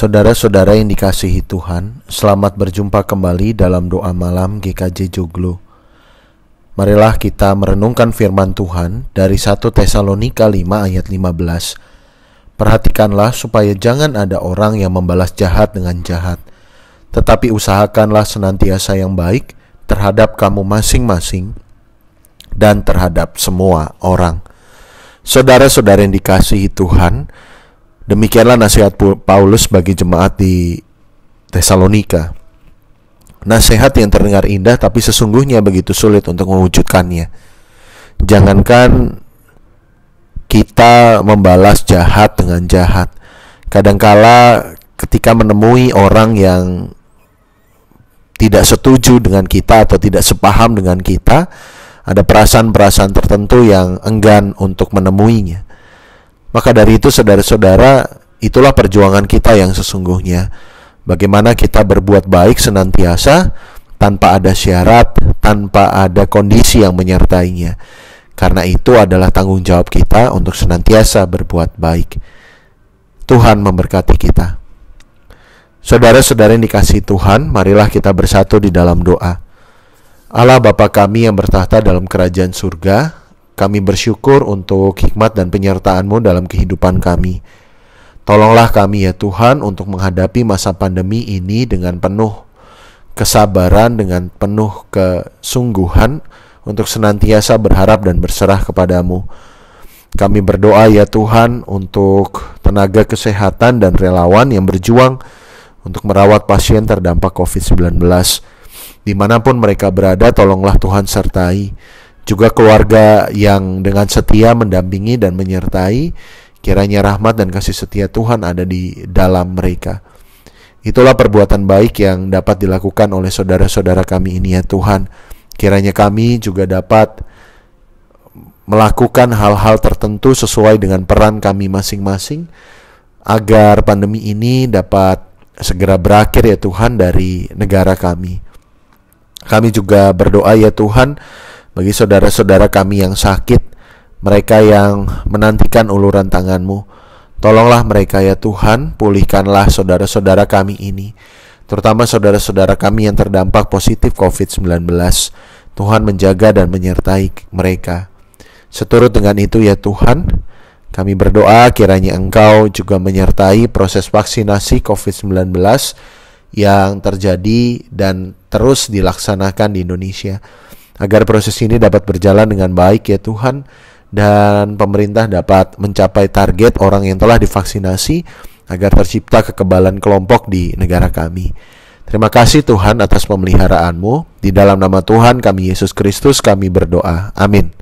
Saudara-saudara yang dikasihi Tuhan, selamat berjumpa kembali dalam doa malam GKJ Joglo. Marilah kita merenungkan firman Tuhan dari 1 Tesalonika 5 ayat 15. Perhatikanlah supaya jangan ada orang yang membalas jahat dengan jahat, tetapi usahakanlah senantiasa yang baik terhadap kamu masing-masing dan terhadap semua orang. Saudara-saudara yang dikasihi Tuhan, Demikianlah nasihat Paulus bagi jemaat di Tesalonika. Nasihat yang terdengar indah tapi sesungguhnya begitu sulit untuk mewujudkannya. Jangankan kita membalas jahat dengan jahat. Kadangkala ketika menemui orang yang tidak setuju dengan kita atau tidak sepaham dengan kita, ada perasaan-perasaan tertentu yang enggan untuk menemuinya. Maka dari itu saudara-saudara, itulah perjuangan kita yang sesungguhnya. Bagaimana kita berbuat baik senantiasa tanpa ada syarat, tanpa ada kondisi yang menyertainya. Karena itu adalah tanggung jawab kita untuk senantiasa berbuat baik. Tuhan memberkati kita. Saudara-saudara yang dikasih Tuhan, marilah kita bersatu di dalam doa. Allah Bapa kami yang bertahta dalam kerajaan surga, kami bersyukur untuk hikmat dan penyertaan-Mu dalam kehidupan kami. Tolonglah kami ya Tuhan untuk menghadapi masa pandemi ini dengan penuh kesabaran, dengan penuh kesungguhan untuk senantiasa berharap dan berserah kepadamu. Kami berdoa ya Tuhan untuk tenaga kesehatan dan relawan yang berjuang untuk merawat pasien terdampak COVID-19. Dimanapun mereka berada, tolonglah Tuhan sertai juga keluarga yang dengan setia mendampingi dan menyertai kiranya rahmat dan kasih setia Tuhan ada di dalam mereka. Itulah perbuatan baik yang dapat dilakukan oleh saudara-saudara kami ini ya Tuhan. Kiranya kami juga dapat melakukan hal-hal tertentu sesuai dengan peran kami masing-masing agar pandemi ini dapat segera berakhir ya Tuhan dari negara kami. Kami juga berdoa ya Tuhan bagi saudara-saudara kami yang sakit, mereka yang menantikan uluran tanganmu. Tolonglah mereka ya Tuhan, pulihkanlah saudara-saudara kami ini, terutama saudara-saudara kami yang terdampak positif COVID-19. Tuhan menjaga dan menyertai mereka. Seturut dengan itu ya Tuhan, kami berdoa kiranya Engkau juga menyertai proses vaksinasi COVID-19 yang terjadi dan terus dilaksanakan di Indonesia agar proses ini dapat berjalan dengan baik ya Tuhan dan pemerintah dapat mencapai target orang yang telah divaksinasi agar tercipta kekebalan kelompok di negara kami. Terima kasih Tuhan atas pemeliharaanmu. Di dalam nama Tuhan kami Yesus Kristus kami berdoa. Amin.